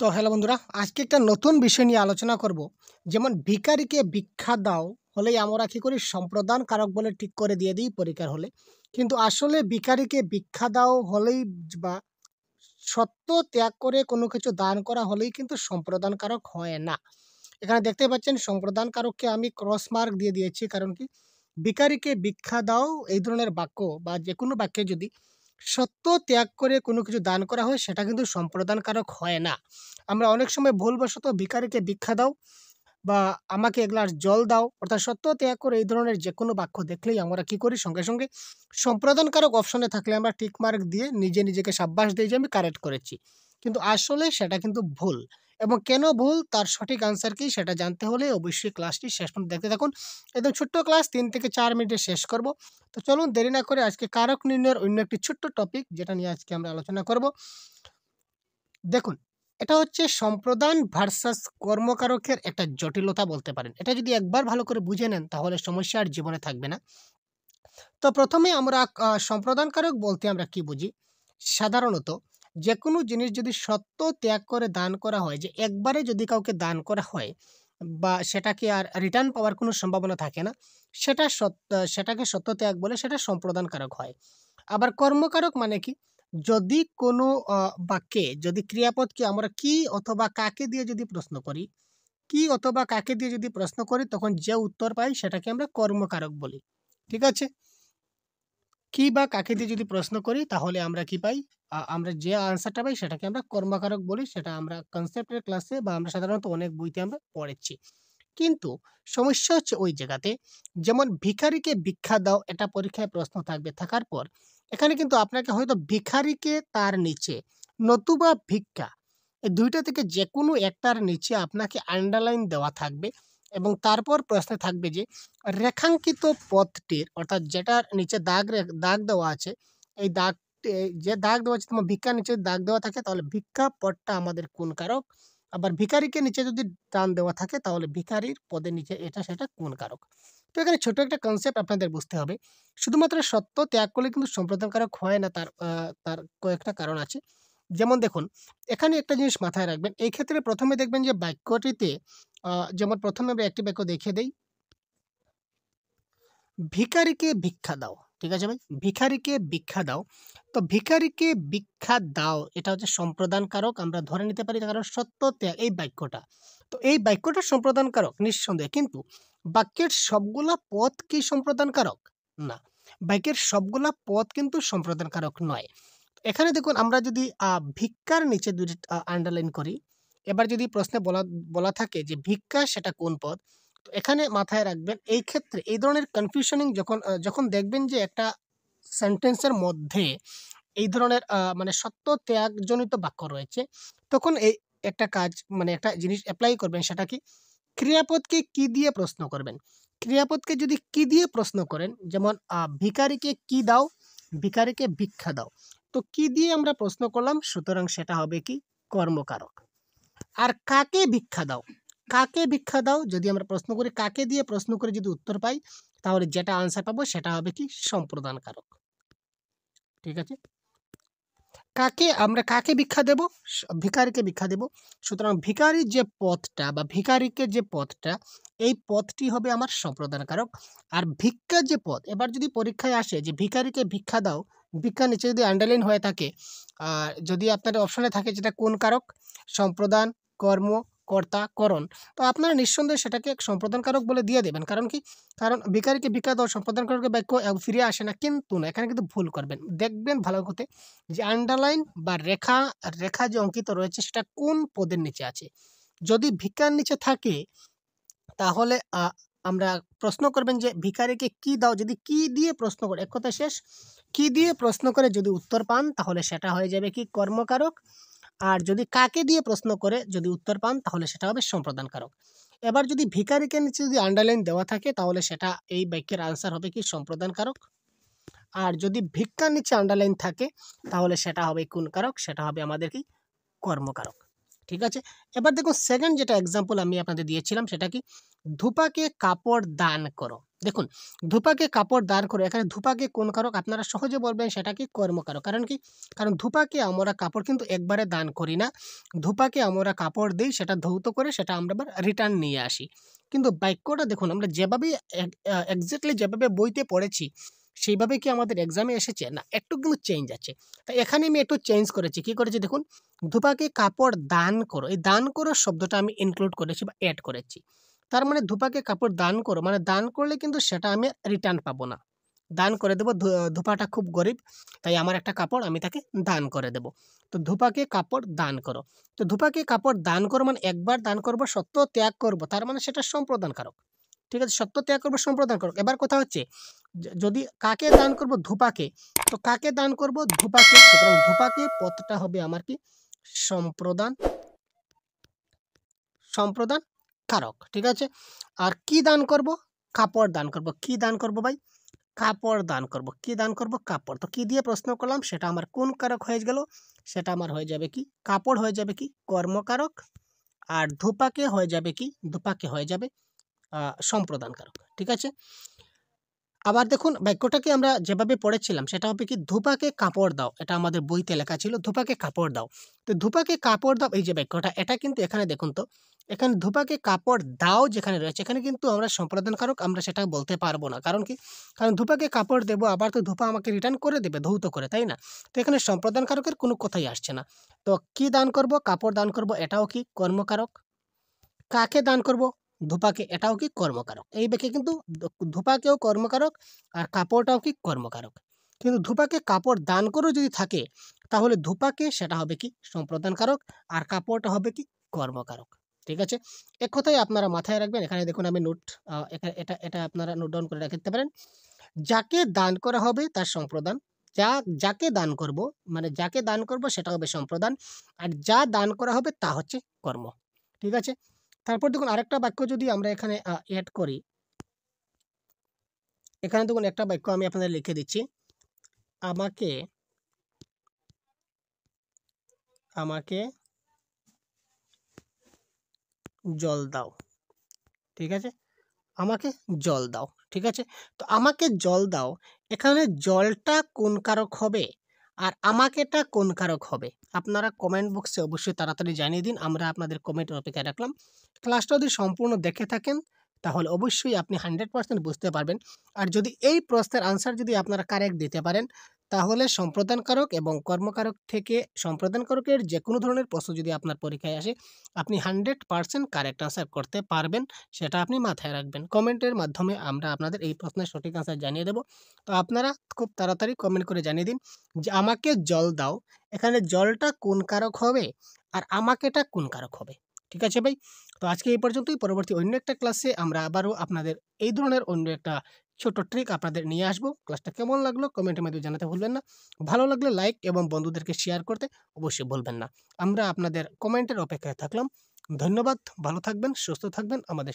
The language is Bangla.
তো হ্যালো বন্ধুরা আজকে একটা নতুন বিষয় নিয়ে আলোচনা করব যেমন ভিকারিকে ভিক্ষা দাও হলেই আমরা কী করি সম্প্রদান কারক বলে ঠিক করে দিয়ে দিই পরীক্ষার হলে কিন্তু আসলে ভিকারিকে ভিক্ষা দাও হলেই বা সত্য ত্যাগ করে কোনো কিছু দান করা হলেই কিন্তু সম্প্রদান কারক হয় না এখানে দেখতে পাচ্ছেন সম্প্রদান কারককে আমি ক্রস মার্ক দিয়ে দিয়েছি কারণ কি ভিকারিকে ভিক্ষা দাও এই ধরনের বাক্য বা যে কোনো বাক্যে যদি সত্য ত্যাগ করে কোনো কিছু দান করা হয় সেটা কিন্তু সম্প্রদানকারক হয় না আমরা অনেক সময় ভুলবশত ভিকারিকে ভিক্ষা দাও বা আমাকে এক গ্লাস জল দাও অর্থাৎ সত্য ত্যাগ করে এই ধরনের যে কোনো বাক্য দেখলেই আমরা কি করি সঙ্গে সঙ্গে সম্প্রদানকারক অপশনে থাকলে আমরা টিক মার্ক দিয়ে নিজে নিজেকে সাব্বাস দিই যে আমি কারেক্ট করেছি কিন্তু আসলে সেটা কিন্তু ভুল এবং কেন ভুল তার সঠিক আনসার কি সেটা জানতে হলে অবশ্যই ক্লাসটি শেষ পর্যন্ত দেখতে থাকুন একদম ছোট্ট ক্লাস তিন থেকে চার মিনিটে শেষ করব তো চলুন দেরি না করে আজকে কারক নির্ণয়ের অন্য একটি ছোট্ট টপিক যেটা নিয়ে আজকে আমরা আলোচনা করব দেখুন এটা হচ্ছে সম্প্রদান ভার্সাস কর্মকারকের একটা জটিলতা বলতে পারেন এটা যদি একবার ভালো করে বুঝে নেন তাহলে সমস্যা আর জীবনে থাকবে না তো প্রথমে আমরা সম্প্রদানকারক বলতে আমরা কি বুঝি সাধারণত যে কোনো জিনিস যদি সত্য ত্যাগ করে দান করা হয় যে একবারে যদি কাউকে দান করা হয় বা সেটাকে আর রিটার্ন পাওয়ার কোনো সম্ভাবনা থাকে না সেটা সত্য সেটাকে সত্য ত্যাগ বলে সেটা সম্প্রদানকারক হয় আবার কর্মকারক মানে কি যদি কোনো বাক্যে যদি ক্রিয়াপদকে আমরা কি অথবা কাকে দিয়ে যদি প্রশ্ন করি কি অথবা কাকে দিয়ে যদি প্রশ্ন করি তখন যে উত্তর পাই সেটাকে আমরা কর্মকারক বলি ঠিক আছে কি বা কাকে দিয়ে যদি প্রশ্ন করি তাহলে আমরা কি পাই আমরা যে আনসারটা পাই সেটাকে আমরা কর্মকারক বলি সেটা আমরা কনসেপ্টের ক্লাসে বা আমরা সাধারণত অনেক বইতে আমরা পড়েছি কিন্তু সমস্যা হচ্ছে ওই জায়গাতে যেমন ভিখারিকে ভিক্ষা দাও এটা পরীক্ষায় প্রশ্ন থাকবে থাকার পর এখানে কিন্তু আপনাকে হয়তো ভিখারিকে তার নিচে নতুবা ভিক্ষা এই দুইটা থেকে যে কোনো একটার নিচে আপনাকে আন্ডারলাইন দেওয়া থাকবে এবং তারপর প্রশ্নে থাকবে যে রেখাঙ্কিত পথটির অর্থাৎ যেটার নিচে দাগ দাগ দেওয়া আছে এই দাগ যে দাগ দেওয়া আছে তোমার ভিক্ষা নিচে দাগ দেওয়া থাকে তাহলে ভিক্ষা পথটা আমাদের কোন কারক আবার ভিকারিকে নিচে যদি টান দেওয়া থাকে তাহলে ভিকারির পদের নিচে এটা সেটা কোন কারক তো এখানে ছোট একটা কনসেপ্ট আপনাদের বুঝতে হবে শুধুমাত্র সত্য ত্যাগ করলে কিন্তু সম্প্রদান কারক হয় না তার তার কয়েকটা কারণ আছে যেমন দেখুন এখানে একটা জিনিস মাথায় রাখবেন এই ক্ষেত্রে প্রথমে দেখবেন যে বাক্যটিতে যেমন প্রথমে আমরা একটি বাক্য দেখিয়ে দেই ভিখারিকে ভিক্ষা দাও ঠিক আছে ভাই ভিখারিকে ভিক্ষা দাও তো ভিখারিকে ভিক্ষা দাও এটা হচ্ছে সম্প্রদান কারক আমরা ধরে নিতে পারি কারণ সত্য ত্যাগ এই বাক্যটা তো এই বাক্যটা সম্প্রদান কারক নিঃসন্দেহে কিন্তু বাক্যের সবগুলা পথ কি সম্প্রদান কারক না বাক্যের সবগুলা পথ কিন্তু সম্প্রদান কারক নয় এখানে দেখুন আমরা যদি ভিক্ষার নিচে দুটি আন্ডারলাইন করি এবার যদি প্রশ্নে বলা বলা থাকে যে ভিক্ষা সেটা কোন পদ তো এখানে মাথায় রাখবেন এই ক্ষেত্রে এই ধরনের কনফিউশনিং যখন যখন দেখবেন যে একটা সেন্টেন্সের মধ্যে এই ধরনের মানে সত্য ত্যাগজনিত বাক্য রয়েছে তখন এই একটা কাজ মানে একটা জিনিস অ্যাপ্লাই করবেন সেটা কি ক্রিয়াপদকে কি দিয়ে প্রশ্ন করবেন ক্রিয়াপদকে যদি কি দিয়ে প্রশ্ন করেন যেমন ভিকারিকে কি দাও ভিকারিকে ভিক্ষা দাও তো কি দিয়ে আমরা প্রশ্ন করলাম সুতরাং সেটা হবে কি কর্মকারক আর কাকে ভিক্ষা দাও কাকে ভিক্ষা দাও যদি আমরা প্রশ্ন করি কাকে দিয়ে প্রশ্ন করে যদি উত্তর পাই তাহলে যেটা আনসার পাবো সেটা হবে কি সম্প্রদানকারক ঠিক আছে কাকে আমরা কাকে ভিক্ষা দেব ভিকারিকে ভিক্ষা দেব সুতরাং ভিকারির যে পথটা বা ভিকারিকে যে পথটা এই পথটি হবে আমার সম্প্রদানকারক আর ভিক্ষা যে পথ এবার যদি পরীক্ষায় আসে যে ভিকারিকে ভিক্ষা দাও ভিক্ষা নিচে যদি আন্ডারলাইন হয়ে থাকে আর যদি আপনার অপশনে থাকে যেটা কোন কারক সম্প্রদান করণ তো আপনারা নিঃসন্দেহে সেটাকে সম্প্রদানকারক বলে দিয়ে দেবেন কারণ কি কারণ বিকারীকে বিকার দেওয়া সম্প্রদানকারকে বাক্য ফিরে আসে না কিন্তু না এখানে কিন্তু ভুল করবেন দেখবেন ভালো করতে যে আন্ডারলাইন বা রেখা রেখা যে অঙ্কিত রয়েছে সেটা কোন পদের নিচে আছে যদি ভিকার নিচে থাকে তাহলে আমরা প্রশ্ন করবেন যে ভিকারীকে কি দাও যদি কি দিয়ে প্রশ্ন করে এক কথা শেষ কি দিয়ে প্রশ্ন করে যদি উত্তর পান তাহলে সেটা হয়ে যাবে কি কর্মকারক আর যদি কাকে দিয়ে প্রশ্ন করে যদি উত্তর পান তাহলে সেটা হবে সম্প্রদানকারক এবার যদি ভিকারিকে নিচে যদি আন্ডারলাইন দেওয়া থাকে তাহলে সেটা এই বাক্যের আনসার হবে কি সম্প্রদানকারক আর যদি ভিক্ষার নিচে আন্ডারলাইন থাকে তাহলে সেটা হবে কোন কারক সেটা হবে আমাদের কি কর্মকারক ঠিক আছে এবার দেখুন সেকেন্ড যেটা এক্সাম্পল আমি আপনাদের দিয়েছিলাম সেটা কি ধূপাকে কাপড় দান করো দেখুন ধূপাকে কাপড় দাঁড় করে এখানে ধূপাকে কোন কারক আপনারা সহজে বলবেন সেটা কি কর্মকারক কারণ কি কারণ ধূপাকে আমরা কাপড় কিন্তু একবারে দান করি না ধূপাকে আমরা কাপড় দিই সেটা ধৌত করে সেটা আমরা আবার রিটার্ন নিয়ে আসি কিন্তু বাক্যটা দেখুন আমরা যেভাবে একজাক্টলি যেভাবে বইতে পড়েছি সেইভাবে কি আমাদের এক্সামে এসেছে না একটু কিন্তু চেঞ্জ আছে তাই এখানে আমি একটু চেঞ্জ করেছি কি করেছি দেখুন ধূপাকে কাপড় দান করো এই দান করো শব্দটা আমি ইনক্লুড করেছি বা অ্যাড করেছি তার মানে ধুপাকে কাপড় দান করো মানে দান করলে কিন্তু সেটা আমি রিটার্ন পাবো না দান করে দেবো ধূপাটা খুব গরিব তাই আমার একটা কাপড় আমি তাকে দান করে দেব তো ধুপাকে কাপড় দান করো তো ধুপাকে কাপড় দান করো মানে একবার দান করবো সত্য ত্যাগ করব তার মানে সেটা সম্প্রদান কারক ঠিক আছে সত্য ত্যাগ করবো কারক এবার কথা হচ্ছে যদি কাকে দান করব ধুপাকে তো কাকে দান করব ধুপাকে সুতরাং ধুপাকে পথটা হবে আমার কি সম্প্রদান সম্প্রদান কারক ঠিক আছে আর কি দান করব কাপড় দান করব কি দান করব ভাই কাপড় দান করব কি দান করব কাপড় তো কি দিয়ে প্রশ্ন করলাম সেটা আমার কোন কারক হয়ে গেল সেটা আমার হয়ে যাবে কি কাপড় হয়ে যাবে কি কর্মকারক আর ধূপাকে হয়ে যাবে কি ধূপাকে হয়ে যাবে সম্প্রদান কারক ঠিক আছে আবার দেখুন বাক্যটাকে আমরা যেভাবে পড়েছিলাম সেটা হবে কি ধূপাকে কাপড় দাও এটা আমাদের বইতে লেখা ছিল ধূপাকে কাপড় দাও তো ধূপাকে কাপড় দাও এই যে বাক্যটা এটা কিন্তু এখানে দেখুন তো এখানে ধূপাকে কাপড় দাও যেখানে রয়েছে এখানে কিন্তু আমরা সম্প্রদানকারক আমরা সেটা বলতে পারবো না কারণ কি কারণ ধূপাকে কাপড় দেবো আবার তো ধূপা আমাকে রিটার্ন করে দেবে ধৌত করে তাই না তো এখানে সম্প্রদানকারকের কোনো কথাই আসছে না তো কি দান করব কাপড় দান করব এটাও কি কর্মকারক কাকে দান করব ধূপাকে এটাও কি কর্মকারক এই বেঁকে কিন্তু ধূপাকেও কর্মকারক আর কাপড়টাও কি কর্মকারক কিন্তু ধূপাকে কাপড় দান করেও যদি থাকে তাহলে ধূপাকে সেটা হবে কি সম্প্রদানকারক আর কাপড়টা হবে কি কর্মকারক ঠিক আছে এক কথাই আপনারা মাথায় রাখবেন এখানে দেখুন আমি নোট এটা এটা আপনারা নোট ডাউন করে রাখতে পারেন যাকে দান করা হবে তার সম্প্রদান যা যাকে দান করব মানে যাকে দান করব সেটা হবে সম্প্রদান আর যা দান করা হবে তা হচ্ছে কর্ম ঠিক আছে তারপর দেখুন আরেকটা বাক্য যদি আমরা এখানে অ্যাড করি এখানে দেখুন একটা বাক্য আমি আপনাদের লিখে দিচ্ছি আমাকে আমাকে জল দাও ঠিক আছে আমাকে জল দাও ঠিক আছে তো আমাকে জল দাও এখানে জলটা কোন কারক হবে আর আমাকেটা কোন কারক হবে আপনারা কমেন্ট বক্সে অবশ্যই তাড়াতাড়ি জানিয়ে দিন আমরা আপনাদের কমেন্ট অপেক্ষায় রাখলাম ক্লাসটা যদি সম্পূর্ণ দেখে থাকেন তাহলে অবশ্যই আপনি হান্ড্রেড পার্সেন্ট বুঝতে পারবেন আর যদি এই প্রশ্নের আনসার যদি আপনারা কারেক্ট দিতে পারেন তাহলে সম্প্রদানকারক এবং কর্মকারক থেকে সম্প্রদানকারকের যে কোনো ধরনের প্রশ্ন যদি আপনার পরীক্ষায় আসে আপনি হান্ড্রেড পারসেন্ট কারেক্ট আনসার করতে পারবেন সেটা আপনি মাথায় রাখবেন কমেন্টের মাধ্যমে আমরা আপনাদের এই প্রশ্নের সঠিক আনসার জানিয়ে দেব তো আপনারা খুব তাড়াতাড়ি কমেন্ট করে জানিয়ে দিন যে আমাকে জল দাও এখানে জলটা কোন কারক হবে আর আমাকেটা কোন কারক হবে ঠিক আছে ভাই তো আজকে এই পর্যন্তই পরবর্তী অন্য একটা ক্লাসে আমরা আবারও আপনাদের এই ধরনের অন্য একটা ছোট ট্রিক আপনাদের নিয়ে আসবো ক্লাসটা কেমন লাগলো কমেন্টের মাধ্যমে জানাতে ভুলবেন না ভালো লাগলে লাইক এবং বন্ধুদেরকে শেয়ার করতে অবশ্যই ভুলবেন না আমরা আপনাদের কমেন্টের অপেক্ষায় থাকলাম ধন্যবাদ ভালো থাকবেন সুস্থ থাকবেন আমাদের